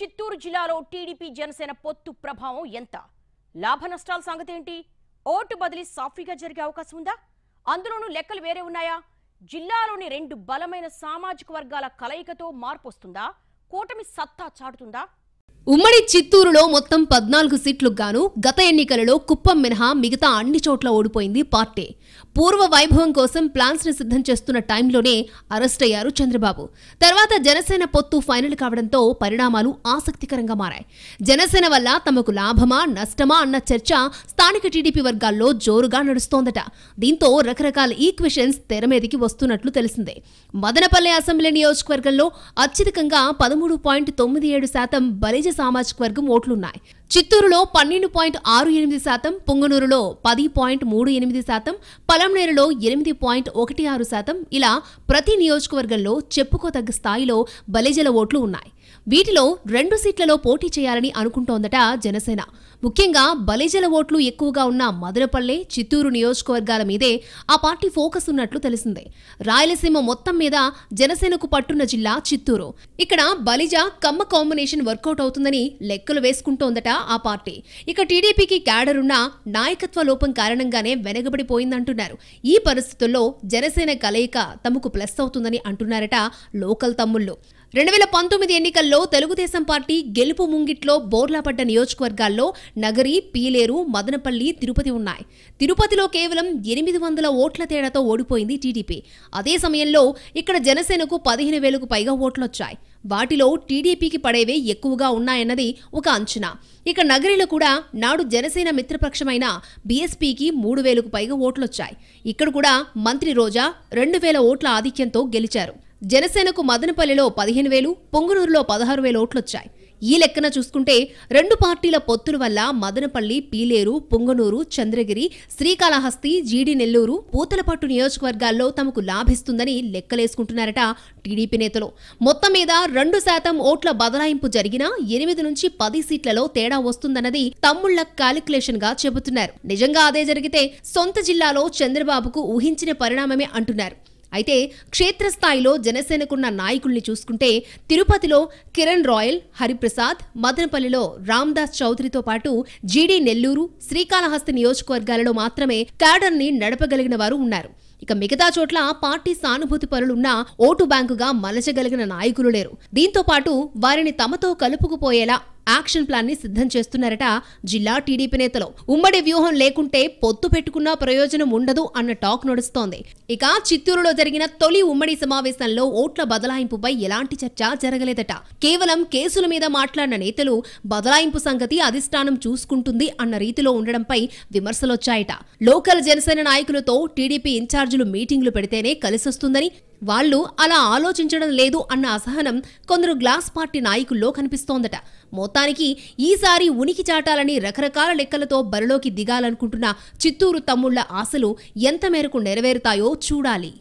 చిత్తూరు జిల్లాలో టీడీపీ జనసేన పొత్తు ప్రభావం ఎంత లాభ నష్టాల సంగతి ఏంటి ఓటు బదిలీ సాఫీగా జరిగే అవకాశం ఉందా అందులోనూ లెక్కలు వేరే ఉన్నాయా జిల్లాలోని రెండు బలమైన సామాజిక వర్గాల కలయికతో మార్పు వస్తుందా కూటమి సత్తా చాటుతుందా ఉమ్మడి చిత్తూరులో మొత్తం పద్నాలుగు సీట్లు గాను గత ఎన్నికలలో కుప్పం మినహా మిగతా అన్ని చోట్ల ఓడిపోయింది పార్టీ పూర్వ వైభవం కోసం ప్లాన్స్ ని సిద్ధం చేస్తున్న టైంలోనే అరెస్ట్ అయ్యారు చంద్రబాబు తర్వాత జనసేన పొత్తు ఫైనల్ కావడంతో పరిణామాలు ఆసక్తికరంగా మారాయి జనసేన వల్ల తమకు లాభమా నష్టమా అన్న చర్చ స్థానిక టీడీపీ వర్గాల్లో జోరుగా నడుస్తోందట దీంతో రకరకాల ఈక్వెషన్స్ తెర మీదకి వస్తున్నట్లు తెలిసిందే మదనపల్లె అసెంబ్లీ నియోజకవర్గంలో అత్యధికంగా పదమూడు పాయింట్ తొమ్మిది ఏడు శాతం బలిజ సామాజిక వర్గం ఓట్లున్నాయి చిత్తూరులో పన్నెండు పాయింట్ ఆరు ఎనిమిది శాతం పొంగనూరులో పది పాయింట్ మూడు ఎనిమిది శాతం పల పొలంనేరులో ఎనిమిది పాయింట్ ఒకటి ఆరు శాతం ఇలా ప్రతి నియోజకవర్గంలో చెప్పుకోదగ్గ స్థాయిలో బలిజల ఓట్లు ఉన్నాయి వీటిలో రెండు సీట్లలో పోటీ చేయాలని అనుకుంటోందట జనసేన ముఖ్యంగా బలిజల ఓట్లు ఎక్కువగా ఉన్న మదనపల్లె చిత్తూరు నియోజకవర్గాల మీదే ఆ పార్టీ ఫోకస్ ఉన్నట్లు తెలిసింది రాయలసీమ మొత్తం మీద జనసేనకు పట్టున్న జిల్లా చిత్తూరు ఇక్కడ బలిజ కమ్మ కాంబినేషన్ వర్కౌట్ అవుతుందని లెక్కలు వేసుకుంటోందట ఆ పార్టీ ఇక టీడీపీకి క్యాడరున్న నాయకత్వ లోపం కారణంగానే వెనకబడిపోయిందంటున్నారు చెప్పారు ఈ పరిస్థితుల్లో జనసేన కలయిక తమకు ప్లస్ అవుతుందని అంటున్నారట లోకల్ తమ్ముళ్ళు రెండు వేల పంతొమ్మిది ఎన్నికల్లో తెలుగుదేశం పార్టీ గెలుపు ముంగిట్లో బోర్లాపడ్డ నియోజకవర్గాల్లో నగరి పీలేరు మదనపల్లి తిరుపతి ఉన్నాయి తిరుపతిలో కేవలం ఎనిమిది వందల ఓట్ల తేడాతో ఓడిపోయింది టీడీపీ అదే సమయంలో ఇక్కడ జనసేనకు పదిహేను వేలకు పైగా ఓట్లొచ్చాయి వాటిలో టీడీపీకి పడేవే ఎక్కువగా ఉన్నాయన్నది ఒక అంచనా ఇక నగరిలో కూడా నాడు జనసేన మిత్రపక్షమైన బీఎస్పీకి మూడు వేలకు పైగా ఓట్లొచ్చాయి ఇక్కడ కూడా మంత్రి రోజా రెండు వేల ఓట్ల ఆధిక్యంతో గెలిచారు జనసేనకు మదనపల్లిలో పదిహేను వేలు పొంగునూరులో పదహారు వేల ఓట్లొచ్చాయి ఈ లెక్కన చూసుకుంటే రెండు పార్టీల పొత్తుల వల్ల మదనపల్లి పీలేరు పొంగనూరు చంద్రగిరి శ్రీకాళహస్తి జీడి నెల్లూరు పూతలపట్టు నియోజకవర్గాల్లో తమకు లాభిస్తుందని లెక్కలేసుకుంటున్నారట టీడీపీ నేతలు మొత్తం మీద రెండు శాతం ఓట్ల బదలాయింపు జరిగినా ఎనిమిది నుంచి పది సీట్లలో తేడా వస్తుందన్నది తమ్ముళ్ల కాలిక్యులేషన్ గా చెబుతున్నారు నిజంగా అదే జరిగితే సొంత జిల్లాలో చంద్రబాబుకు ఊహించిన పరిణామమే అంటున్నారు అయితే క్షేత్రస్థాయిలో జనసేనకున్న నాయకుల్ని చూసుకుంటే తిరుపతిలో కిరణ్ రాయల్ హరిప్రసాద్ మదనపల్లిలో రామ్దాస్ చౌదరితో పాటు జీడీ నెల్లూరు శ్రీకాళహస్తి నియోజకవర్గాలలో మాత్రమే క్యాడర్ని నడపగలిగిన వారు ఉన్నారు ఇక మిగతా చోట్ల పార్టీ సానుభూతి పరులున్నా ఓటు బ్యాంకుగా మలచగలిగిన నాయకులు లేరు దీంతో పాటు వారిని తమతో కలుపుకుపోయేలా యాక్షన్ ప్లాన్ ని సిద్ధం చేస్తున్నారట జిల్లా టీడీపీ నేతలు ఉమ్మడి వ్యూహం లేకుంటే పొత్తు పెట్టుకున్నా ప్రయోజనం ఉండదు అన్న టాక్ నడుస్తోంది ఇక చిత్తూరులో జరిగిన తొలి ఉమ్మడి సమావేశంలో ఓట్ల బదలాయింపుపై ఎలాంటి చర్చ జరగలేదట కేవలం కేసుల మీద మాట్లాడిన నేతలు బదలాయింపు సంగతి అధిష్టానం చూసుకుంటుంది అన్న రీతిలో ఉండడంపై విమర్శలొచ్చాయట లోకల్ జనసేన నాయకులతో టీడీపీ ఇన్ఛార్జీలు మీటింగ్లు పెడితేనే కలిసొస్తుందని వాళ్ళు అలా ఆలోచించడం లేదు అన్న అసహనం కొందరు గ్లాస్ పార్టీ నాయకుల్లో కనిపిస్తోందట మొత్తానికి ఈసారి ఉనికి చాటాలని రకరకాల లెక్కలతో బరిలోకి దిగాలనుకుంటున్న చిత్తూరు తమ్ముళ్ల ఆశలు ఎంత మేరకు నెరవేరుతాయో చూడాలి